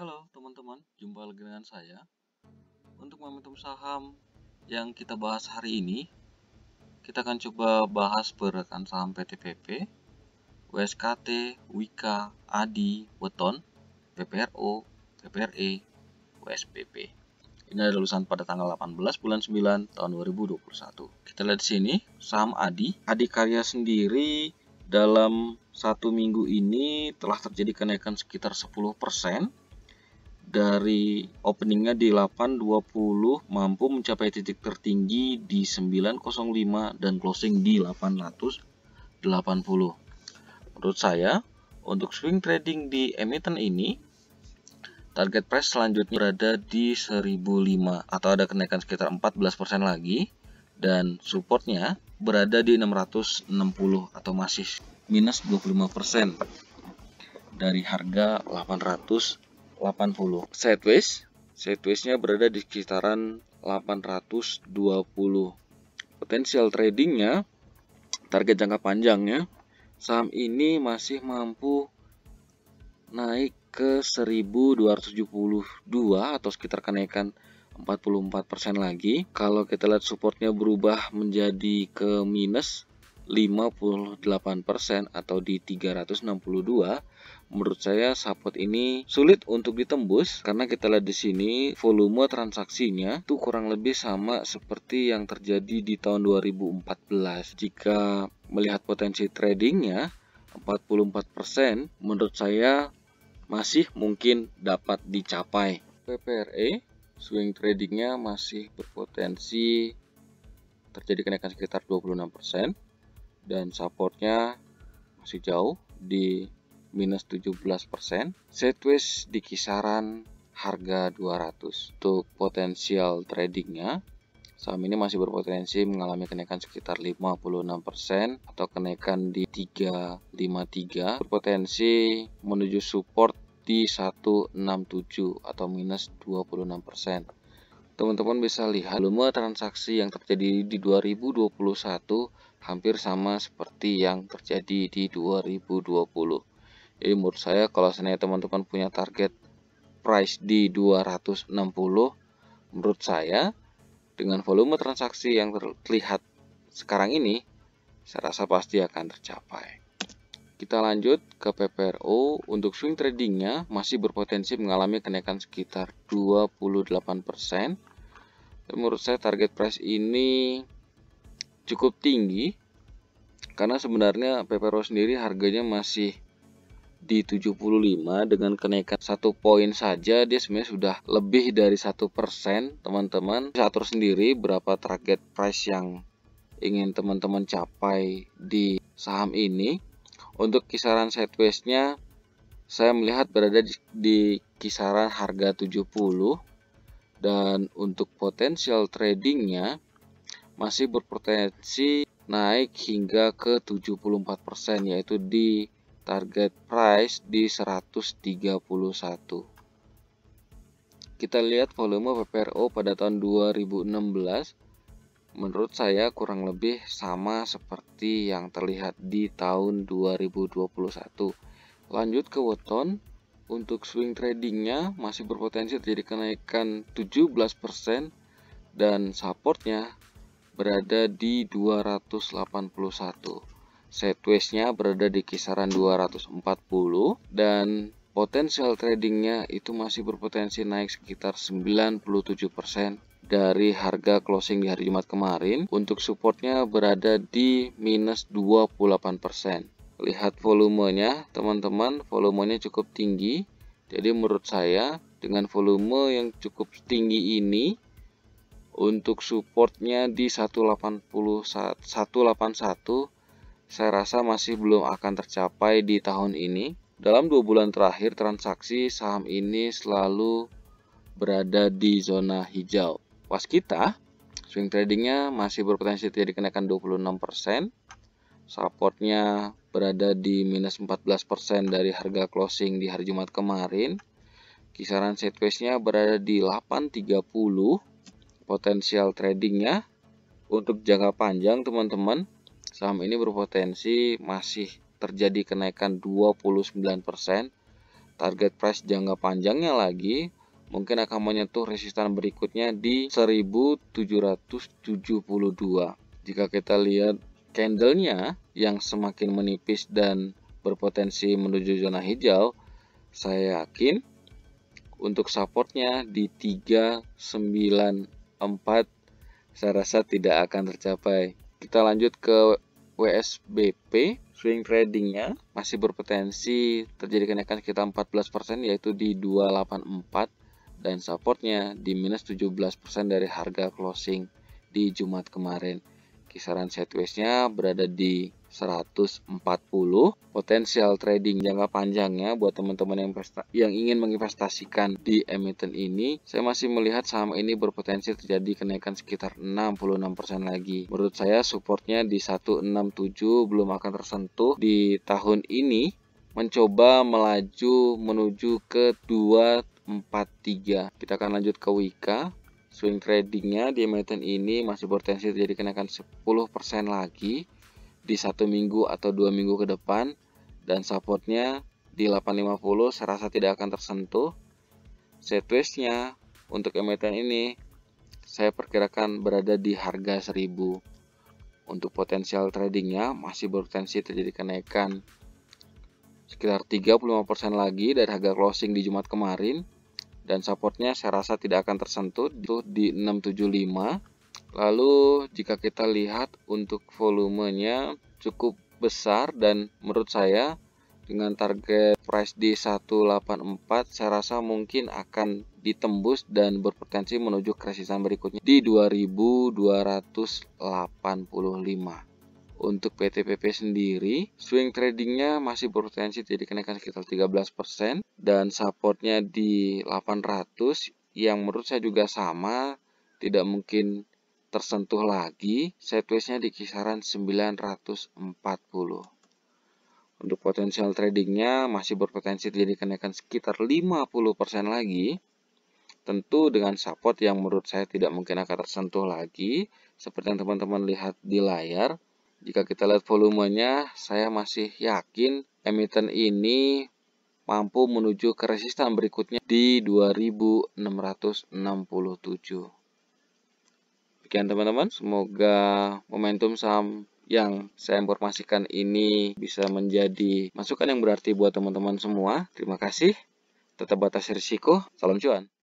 Halo teman-teman, jumpa lagi dengan saya. Untuk momentum saham yang kita bahas hari ini, kita akan coba bahas pergerakan saham PTPP, WSKT, WIKA, ADI, Weton, PPRO, PPRE, WSPP. Ini adalah lulusan pada tanggal 18 bulan 9 tahun 2021. Kita lihat di sini saham Adi. Adi Karya sendiri dalam satu minggu ini telah terjadi kenaikan sekitar 10% dari openingnya di 820 mampu mencapai titik tertinggi di 905 dan closing di 880. Menurut saya, untuk swing trading di emiten ini, target price selanjutnya berada di 1005 atau ada kenaikan sekitar 14% lagi dan supportnya berada di 660 atau masih minus 25% dari harga 800 80. Sideways, nya berada di kisaran 820. Potensial tradingnya, target jangka panjangnya, saham ini masih mampu naik ke 1272 atau sekitar kenaikan 44% lagi. Kalau kita lihat supportnya berubah menjadi ke minus 58% atau di 362 menurut saya support ini sulit untuk ditembus karena kita lihat di sini volume transaksinya itu kurang lebih sama seperti yang terjadi di tahun 2014 jika melihat potensi tradingnya 44% menurut saya masih mungkin dapat dicapai PPRE swing tradingnya masih berpotensi terjadi kenaikan sekitar 26% dan supportnya masih jauh di minus 17%. Setwist di kisaran harga 200. Untuk potensial tradingnya, saham ini masih berpotensi mengalami kenaikan sekitar 56% atau kenaikan di 353 berpotensi menuju support di 167 atau minus 26%. Teman-teman bisa lihat volume transaksi yang terjadi di 2021 hampir sama seperti yang terjadi di 2020 jadi menurut saya kalau seandainya teman-teman punya target price di 260 menurut saya dengan volume transaksi yang terlihat sekarang ini saya rasa pasti akan tercapai kita lanjut ke PPRO untuk swing tradingnya masih berpotensi mengalami kenaikan sekitar 28% menurut saya target price ini cukup tinggi karena sebenarnya Pepero sendiri harganya masih di 75 dengan kenaikan satu poin saja dia sebenarnya sudah lebih dari satu persen teman-teman bisa atur sendiri berapa target price yang ingin teman-teman capai di saham ini untuk kisaran nya saya melihat berada di, di kisaran harga 70 dan untuk potensial tradingnya masih berpotensi naik hingga ke 74% yaitu di target price di 131. Kita lihat volume PPRO pada tahun 2016 menurut saya kurang lebih sama seperti yang terlihat di tahun 2021. Lanjut ke Weton, untuk swing tradingnya masih berpotensi terjadi kenaikan 17% dan supportnya berada di 281. Sideways-nya berada di kisaran 240 dan potensial tradingnya itu masih berpotensi naik sekitar 97% dari harga closing di hari Jumat kemarin untuk supportnya berada di minus 28% lihat volumenya teman-teman volumenya cukup tinggi jadi menurut saya dengan volume yang cukup tinggi ini untuk supportnya di 180 181 saya rasa masih belum akan tercapai di tahun ini. Dalam dua bulan terakhir transaksi saham ini selalu berada di zona hijau. Pas kita swing tradingnya masih berpotensi terjadi kenaikan 26%. Supportnya berada di minus 14% dari harga closing di hari Jumat kemarin. Kisaran sideways-nya berada di 830 potensial tradingnya untuk jangka panjang teman-teman saham ini berpotensi masih terjadi kenaikan 29% target price jangka panjangnya lagi mungkin akan menyentuh resistan berikutnya di 1772 jika kita lihat candlenya yang semakin menipis dan berpotensi menuju zona hijau saya yakin untuk supportnya di 398 4 saya rasa tidak akan tercapai. Kita lanjut ke WSBP swing tradingnya masih berpotensi terjadi kenaikan sekitar 14% yaitu di 284 dan supportnya di minus 17% dari harga closing di Jumat kemarin. Kisaran sideways-nya berada di 140. Potensial trading jangka panjangnya buat teman-teman yang, yang ingin menginvestasikan di emiten ini, saya masih melihat saham ini berpotensi terjadi kenaikan sekitar 66% lagi. Menurut saya supportnya di 167 belum akan tersentuh di tahun ini mencoba melaju menuju ke 243. Kita akan lanjut ke Wika. Swing tradingnya di emiten ini masih potensi terjadi kenaikan 10% lagi di satu minggu atau dua minggu ke depan dan supportnya di 850 saya rasa tidak akan tersentuh. Sidewaysnya untuk emiten ini saya perkirakan berada di harga 1000. Untuk potensial tradingnya masih berpotensi terjadi kenaikan sekitar 35% lagi dari harga closing di Jumat kemarin dan supportnya saya rasa tidak akan tersentuh di 675 lalu jika kita lihat untuk volumenya cukup besar dan menurut saya dengan target price di 184 saya rasa mungkin akan ditembus dan berpotensi menuju krisisan berikutnya di 2285 untuk PTPP sendiri, swing tradingnya masih berpotensi jadi kenaikan sekitar 13% dan supportnya di 800 yang menurut saya juga sama, tidak mungkin tersentuh lagi, sideways di kisaran 940. Untuk potensial tradingnya masih berpotensi terjadi kenaikan sekitar 50% lagi. Tentu dengan support yang menurut saya tidak mungkin akan tersentuh lagi. Seperti yang teman-teman lihat di layar, jika kita lihat volumenya, saya masih yakin emiten ini mampu menuju ke resistan berikutnya di 2667. Sekian teman-teman, semoga momentum saham yang saya informasikan ini bisa menjadi masukan yang berarti buat teman-teman semua. Terima kasih. Tetap batas risiko. Salam cuan.